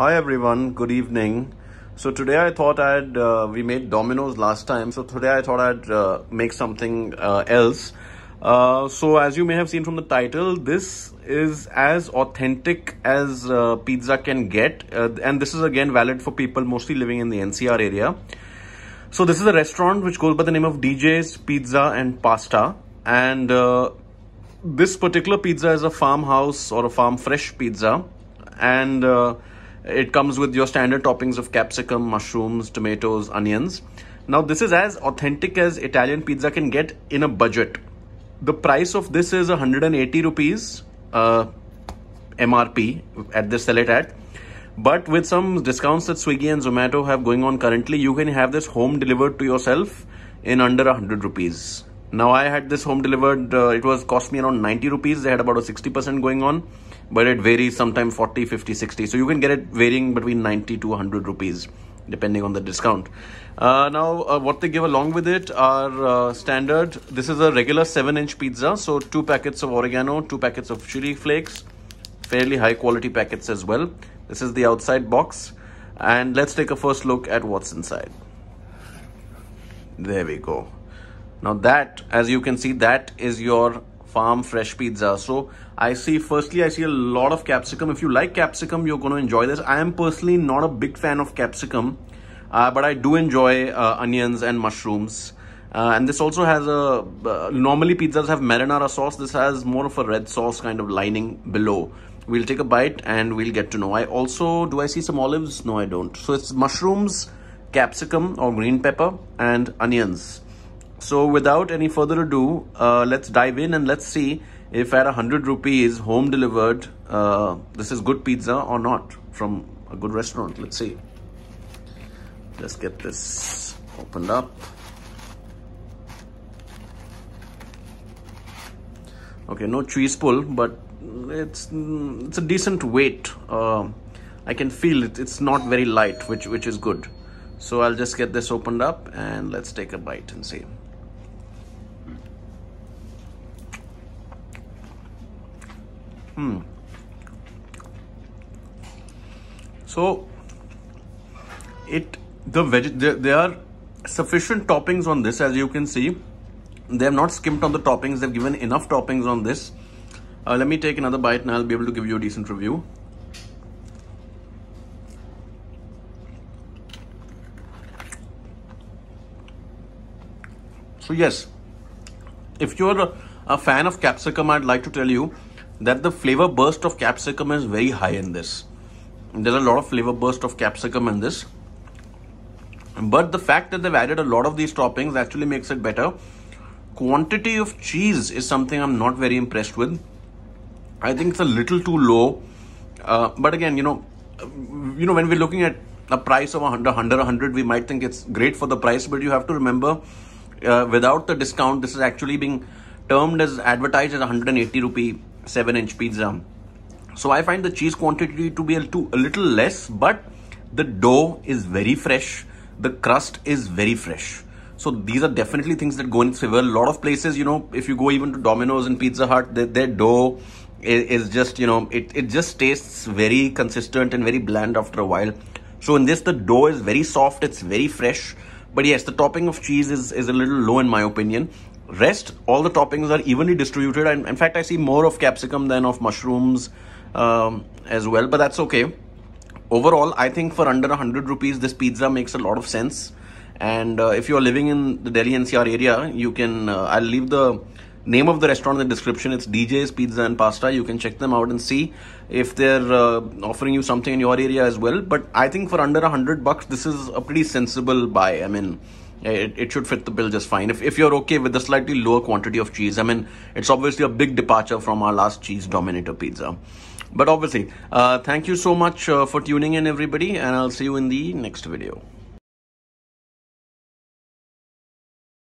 hi everyone good evening so today i thought i'd uh, we made dominoes last time so today i thought i'd uh, make something uh, else uh, so as you may have seen from the title this is as authentic as uh, pizza can get uh, and this is again valid for people mostly living in the ncr area so this is a restaurant which goes by the name of dj's pizza and pasta and this particular pizza is a farmhouse or a farm fresh pizza and it comes with your standard toppings of capsicum, mushrooms, tomatoes, onions. Now this is as authentic as Italian pizza can get in a budget. The price of this is 180 rupees uh, MRP at this sell it at. But with some discounts that Swiggy and Zomato have going on currently, you can have this home delivered to yourself in under 100 rupees. Now I had this home delivered. Uh, it was cost me around 90 rupees. They had about a 60% going on, but it varies sometimes 40, 50, 60. So you can get it varying between 90 to 100 rupees depending on the discount. Uh, now, uh, what they give along with it are uh, standard. This is a regular 7-inch pizza. So, two packets of oregano, two packets of chili flakes, fairly high quality packets as well. This is the outside box. And let's take a first look at what's inside. There we go. Now that, as you can see, that is your farm fresh pizza. So I see, firstly, I see a lot of capsicum. If you like capsicum, you're going to enjoy this. I am personally not a big fan of capsicum, uh, but I do enjoy uh, onions and mushrooms. Uh, and this also has a, uh, normally pizzas have marinara sauce. This has more of a red sauce kind of lining below. We'll take a bite and we'll get to know. I also, do I see some olives? No, I don't. So it's mushrooms, capsicum or green pepper and onions. So without any further ado, uh, let's dive in and let's see if at 100 rupees home delivered, uh, this is good pizza or not from a good restaurant. Let's see. Let's get this opened up. Okay, no cheese pull, but it's it's a decent weight. Uh, I can feel it. It's not very light, which which is good. So I'll just get this opened up and let's take a bite and see. Hmm. So it the veg there, there are sufficient toppings on this as you can see. They have not skimped on the toppings. They've given enough toppings on this. Uh, let me take another bite and I'll be able to give you a decent review. So yes, if you're a, a fan of capsicum, I'd like to tell you that the flavor burst of capsicum is very high in this. There's a lot of flavor burst of capsicum in this. But the fact that they've added a lot of these toppings actually makes it better. Quantity of cheese is something I'm not very impressed with. I think it's a little too low. Uh, but again, you know, you know, when we're looking at a price of 100, 100, 100, we might think it's great for the price, but you have to remember, uh, without the discount, this is actually being termed as advertised as 180 rupee 7 inch pizza. So I find the cheese quantity to be a, a little less, but the dough is very fresh. The crust is very fresh. So these are definitely things that go in favor. A lot of places, you know, if you go even to Domino's and Pizza Hut, their, their dough is, is just, you know, it, it just tastes very consistent and very bland after a while. So in this, the dough is very soft. It's very fresh. But yes, the topping of cheese is, is a little low in my opinion rest, all the toppings are evenly distributed. And in fact, I see more of capsicum than of mushrooms um, as well, but that's okay. Overall, I think for under 100 rupees, this pizza makes a lot of sense. And uh, if you're living in the Delhi NCR area, you can, uh, I'll leave the name of the restaurant in the description. It's DJ's Pizza and Pasta. You can check them out and see if they're uh, offering you something in your area as well. But I think for under 100 bucks, this is a pretty sensible buy. I mean, it, it should fit the bill just fine. If, if you're okay with the slightly lower quantity of cheese, I mean, it's obviously a big departure from our last cheese Dominator pizza. But obviously, uh, thank you so much uh, for tuning in, everybody, and I'll see you in the next video.